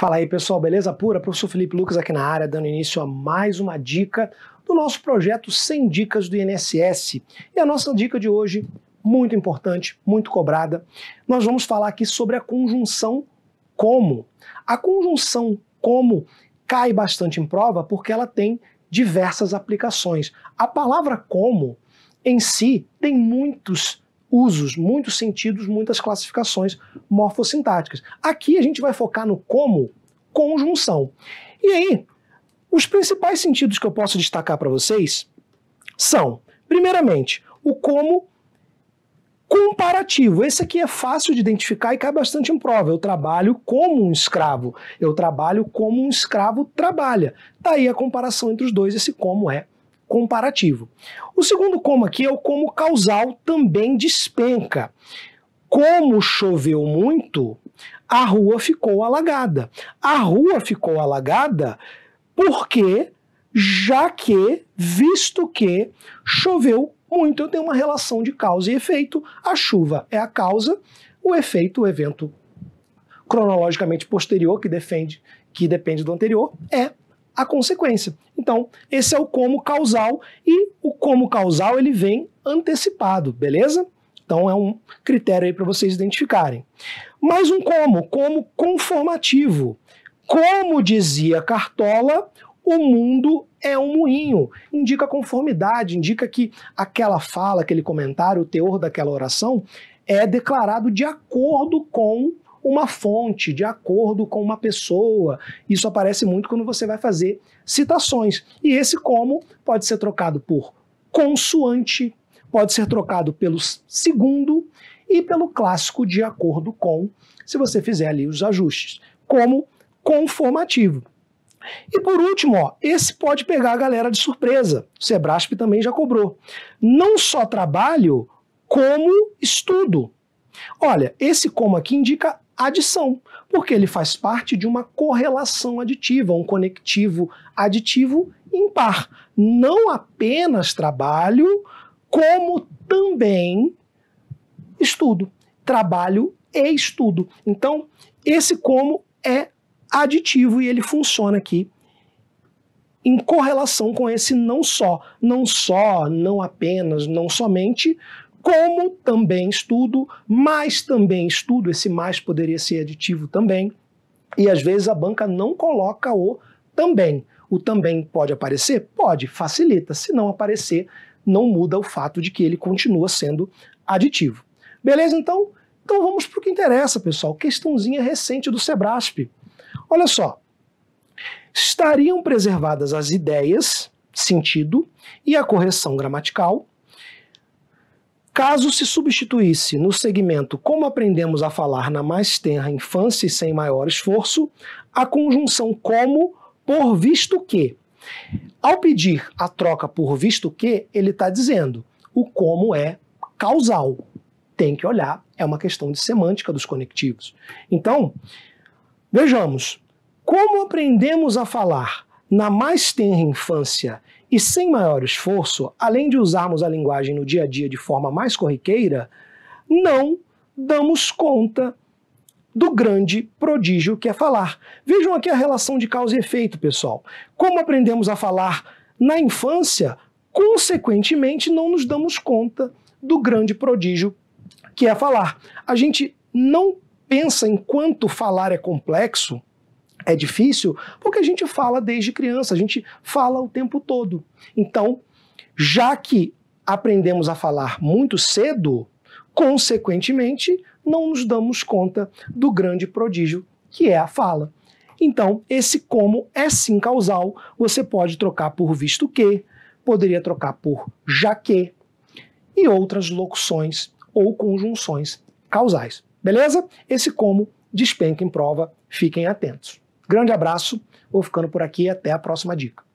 Fala aí pessoal, beleza pura? Professor Felipe Lucas aqui na área, dando início a mais uma dica do nosso projeto 100 Dicas do INSS. E a nossa dica de hoje, muito importante, muito cobrada, nós vamos falar aqui sobre a conjunção como. A conjunção como cai bastante em prova porque ela tem diversas aplicações. A palavra como em si tem muitos usos, muitos sentidos, muitas classificações morfossintáticas. Aqui a gente vai focar no como conjunção. E aí, os principais sentidos que eu posso destacar para vocês são, primeiramente, o como comparativo. Esse aqui é fácil de identificar e cai bastante em prova. Eu trabalho como um escravo. Eu trabalho como um escravo trabalha. Daí tá a comparação entre os dois, esse como é comparativo. O segundo como aqui é o como causal também despenca. Como choveu muito, a rua ficou alagada. A rua ficou alagada porque, já que, visto que choveu muito, eu tenho uma relação de causa e efeito. A chuva é a causa, o efeito, o evento cronologicamente posterior que defende que depende do anterior é a consequência. Então, esse é o como causal e o como causal ele vem antecipado, beleza? Então é um critério aí para vocês identificarem. Mais um como, como conformativo. Como dizia Cartola, o mundo é um moinho. Indica conformidade, indica que aquela fala, aquele comentário, o teor daquela oração é declarado de acordo com uma fonte, de acordo com uma pessoa. Isso aparece muito quando você vai fazer citações. E esse como pode ser trocado por consoante, pode ser trocado pelo segundo e pelo clássico de acordo com, se você fizer ali os ajustes, como conformativo. E por último, ó, esse pode pegar a galera de surpresa. O Sebrasp também já cobrou. Não só trabalho, como estudo. Olha, esse como aqui indica adição, porque ele faz parte de uma correlação aditiva, um conectivo aditivo impar. Não apenas trabalho, como também estudo. Trabalho e estudo. Então, esse como é aditivo e ele funciona aqui em correlação com esse não só. Não só, não apenas, não somente, como também estudo, mas também estudo. Esse mais poderia ser aditivo também. E às vezes a banca não coloca o também. O também pode aparecer? Pode, facilita. Se não aparecer, não muda o fato de que ele continua sendo aditivo. Beleza? Então, então vamos para o que interessa, pessoal. Questãozinha recente do Sebrasp. Olha só. Estariam preservadas as ideias, sentido e a correção gramatical Caso se substituísse no segmento Como aprendemos a falar na mais tenra infância e sem maior esforço, a conjunção como por visto que. Ao pedir a troca por visto que, ele está dizendo o como é causal tem que olhar é uma questão de semântica dos conectivos. Então, vejamos, como aprendemos a falar na mais tenra infância e sem maior esforço, além de usarmos a linguagem no dia a dia de forma mais corriqueira, não damos conta do grande prodígio que é falar. Vejam aqui a relação de causa e efeito, pessoal. Como aprendemos a falar na infância, consequentemente não nos damos conta do grande prodígio que é falar. A gente não pensa em quanto falar é complexo, é difícil, porque a gente fala desde criança, a gente fala o tempo todo. Então, já que aprendemos a falar muito cedo, consequentemente, não nos damos conta do grande prodígio que é a fala. Então, esse como é sim causal, você pode trocar por visto que, poderia trocar por já que e outras locuções ou conjunções causais. Beleza? Esse como despenca em prova, fiquem atentos. Grande abraço, vou ficando por aqui e até a próxima dica.